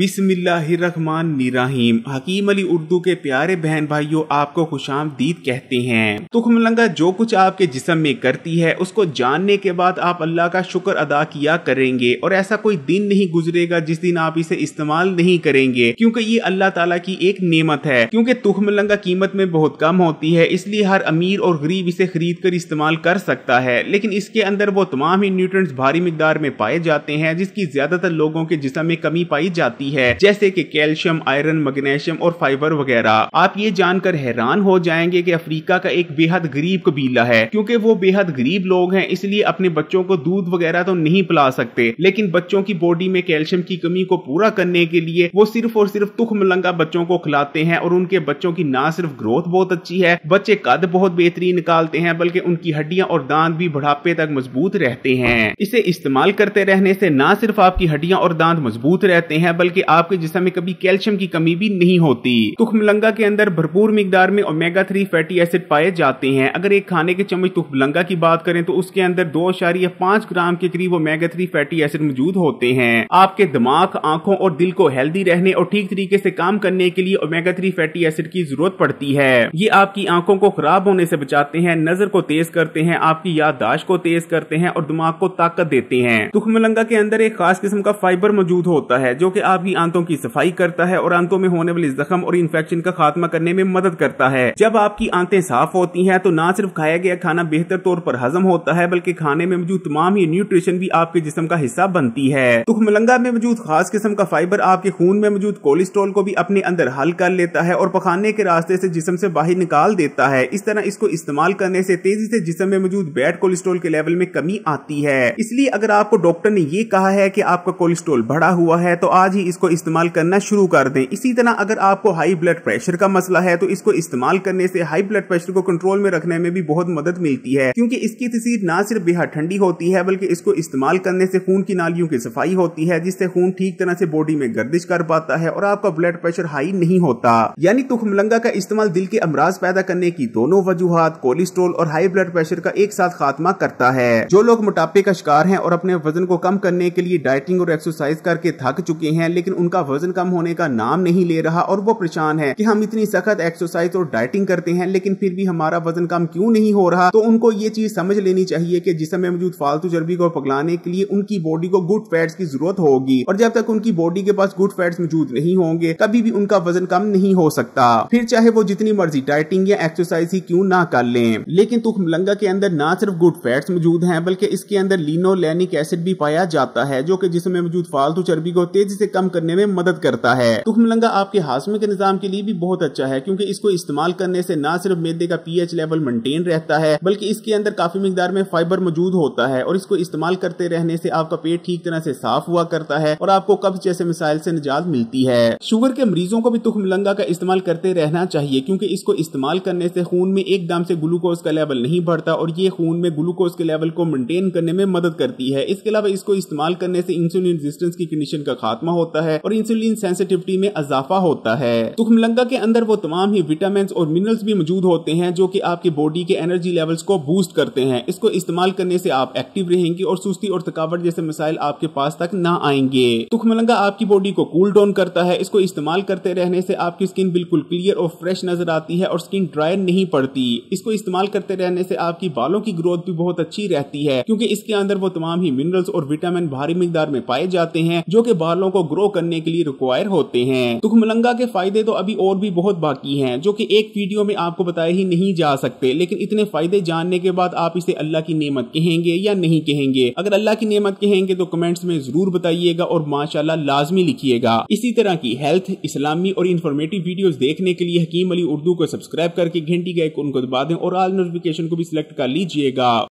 बिस्मिल्लाहिर्रहमानिर्रहीम हकीम अली उर्दू के प्यारे बहन भाइयों आपको खुशामदीद कहते हैं तुख्म लंगा जो कुछ आपके जिसम में करती है उसको जानने के बाद आप अल्लाह का शुक्र अदा किया करेंगे और ऐसा कोई दिन नहीं गुजरेगा जिस दिन आप इसे इस्तेमाल नहीं करेंगे क्योंकि ये अल्लाह ताला की एक नेमत है क्योंकि तुख्म लंगा कीमत में बहुत कम होती है इसलिए हर अमीर और गरीब इसे खरीद कर इस्तेमाल कर सकता है लेकिन इसके अंदर वो तमाम ही न्यूट्रंट्स भारी मकदार में पाए जाते हैं जिसकी ज्यादातर लोगों के जिसम में कमी पाई जाती है आती है जैसे कि कैल्शियम आयरन मैग्नेशियम और फाइबर वगैरह आप ये जानकर हैरान हो जाएंगे कि अफ्रीका का एक बेहद गरीब कबीला है क्योंकि वो बेहद गरीब लोग हैं इसलिए अपने बच्चों को दूध वगैरह तो नहीं पिला सकते लेकिन बच्चों की बॉडी में कैल्शियम की कमी को पूरा करने के लिए वो सिर्फ और सिर्फ तुख मलंगा बच्चों को खिलाते हैं और उनके बच्चों की ना सिर्फ ग्रोथ बहुत अच्छी है बच्चे कद बहुत बेहतरीन निकालते हैं बल्कि उनकी हड्डियां और दांत भी बढ़ापे तक मजबूत रहते हैं इसे इस्तेमाल करते रहने से ना सिर्फ आपकी हड्डियां और दांत मजबूत रहते हैं बल्कि बल्कि आपके जिसम में कभी कैल्शियम की कमी भी नहीं होती तुखमलंगा के अंदर भरपूर मिकदार में ओमेगा थ्री फैटी एसिड पाए जाते हैं अगर एक खाने के चम्मच तुखमलंगा की बात करें तो उसके अंदर दो या पांच ग्राम के करीब ओमेगा थ्री फैटी एसिड मौजूद होते हैं आपके दिमाग आंखों और दिल को हेल्दी रहने और ठीक तरीके से काम करने के लिए ओमेगा थ्री फैटी एसिड की जरूरत पड़ती है ये आपकी आंखों को खराब होने से बचाते हैं नजर को तेज करते हैं आपकी याददाश्त को तेज करते हैं और दिमाग को ताकत देते हैं तुखमलंगा के अंदर एक खास किस्म का फाइबर मौजूद होता है जो की आप आपकी आंतों की सफाई करता है और आंतों में होने वाले जख्म और इन्फेक्शन का खात्मा करने में मदद करता है जब आपकी आंतें साफ होती हैं तो ना सिर्फ खाया गया खाना बेहतर तौर पर हजम होता है बल्कि खाने में मौजूद तमाम ही न्यूट्रिशन भी आपके जिसम का हिस्सा बनती है तो मलंगा में मौजूद खास किस्म का फाइबर आपके खून में मौजूद कोलेस्ट्रॉल को भी अपने अंदर हल कर लेता है और पखाने के रास्ते से जिसम से बाहर निकाल देता है इस तरह इसको इस्तेमाल करने से तेजी से जिसम में मौजूद बैड कोलेस्ट्रॉल के लेवल में कमी आती है इसलिए अगर आपको डॉक्टर ने ये कहा है की आपका कोलेस्ट्रॉल बढ़ा हुआ है तो आज ही इसको इस्तेमाल करना शुरू कर दें इसी तरह अगर आपको हाई ब्लड प्रेशर का मसला है तो इसको इस्तेमाल करने से हाई ब्लड प्रेशर को कंट्रोल में रखने में भी बहुत मदद मिलती है क्योंकि इसकी तस्वीर ना सिर्फ बेहद ठंडी होती है बल्कि इसको इस्तेमाल करने से खून की नालियों की सफाई होती है जिससे खून ठीक तरह से बॉडी में गर्दिश कर पाता है और आपका ब्लड प्रेशर हाई नहीं होता यानी तुखमलंगा का इस्तेमाल दिल के अमराज पैदा करने की दोनों वजूहत कोलेस्ट्रोल और हाई ब्लड प्रेशर का एक साथ खात्मा करता है जो लोग मोटापे का शिकार है और अपने वजन को कम करने के लिए डाइटिंग और एक्सरसाइज करके थक चुके हैं लेकिन उनका वजन कम होने का नाम नहीं ले रहा और वो परेशान है कि हम इतनी सख्त एक्सरसाइज और डाइटिंग करते हैं लेकिन फिर भी हमारा वजन कम क्यों नहीं हो रहा तो उनको ये चीज समझ लेनी चाहिए कि जिसमें मौजूद फालतू चर्बी को पगलाने के लिए उनकी बॉडी को गुड फैट्स की जरूरत होगी और जब तक उनकी बॉडी के पास गुड फैट्स मौजूद नहीं होंगे कभी भी उनका वजन कम नहीं हो सकता फिर चाहे वो जितनी मर्जी डाइटिंग या एक्सरसाइज ही क्यों ना कर लें लेकिन मलंगा के अंदर ना सिर्फ गुड फैट्स मौजूद हैं बल्कि इसके अंदर लीनोलैनिक एसिड भी पाया जाता है जो कि जिसमें मौजूद फालतू चर्बी को तेजी से कम करने में मदद करता है तुखमलंगा आपके हाजमे के निजाम के लिए भी बहुत अच्छा है क्योंकि इसको इस्तेमाल करने से न सिर्फ मेदे का पीएच लेवल मेंटेन रहता है बल्कि इसके अंदर काफी मकदार में फाइबर मौजूद होता है और इसको इस्तेमाल करते रहने से आपका पेट ठीक तरह से साफ हुआ करता है और आपको कब्ज जैसे मिसाइल से निजात मिलती है शुगर के मरीजों को भी तुखमलंगा का इस्तेमाल करते रहना चाहिए क्योंकि इसको इस्तेमाल करने से खून में एकदम से ग्लूकोज का लेवल नहीं बढ़ता और ये खून में ग्लूकोज के लेवल को मेंटेन करने में मदद करती है इसके अलावा इसको इस्तेमाल करने से इंसुलिन रेजिस्टेंस की कंडीशन का खात्मा होता है होता है और इंसुलिन सेंसिटिविटी में इजाफा होता है तुखमलंगा के अंदर वो तमाम ही विटामिन और मिनरल्स भी मौजूद होते हैं जो की आपकी बॉडी के एनर्जी लेवल्स को बूस्ट करते हैं इसको इस्तेमाल करने से आप एक्टिव रहेंगे और सुस्ती और थकावट जैसे मिसाइल आपके पास तक ना आएंगे तुखमलंगा आपकी बॉडी को कूल डाउन करता है इसको इस्तेमाल करते रहने से आपकी स्किन बिल्कुल क्लियर और फ्रेश नजर आती है और स्किन ड्राई नहीं पड़ती इसको इस्तेमाल करते रहने से आपकी बालों की ग्रोथ भी बहुत अच्छी रहती है क्योंकि इसके अंदर वो तमाम ही मिनरल्स और विटामिन भारी मकदार में पाए जाते हैं जो कि बालों को ग्रो करने के लिए रिक्वायर होते हैं तुखमलंगा के फायदे तो अभी और भी बहुत बाकी हैं जो कि एक वीडियो में आपको बताए ही नहीं जा सकते लेकिन इतने फायदे जानने के बाद आप इसे अल्लाह की नियमत कहेंगे या नहीं कहेंगे अगर अल्लाह की नियमत कहेंगे तो कमेंट्स में जरूर बताइएगा और माशाला लाजमी लिखिएगा इसी तरह की हेल्थ इस्लामी और इन्फॉर्मेटिव वीडियो देखने के लिए हकीम अली उर्दू को सब्सक्राइब करके घंटी गए उनको दबा दें और आल नोटिफिकेशन को भी सिलेक्ट कर लीजिएगा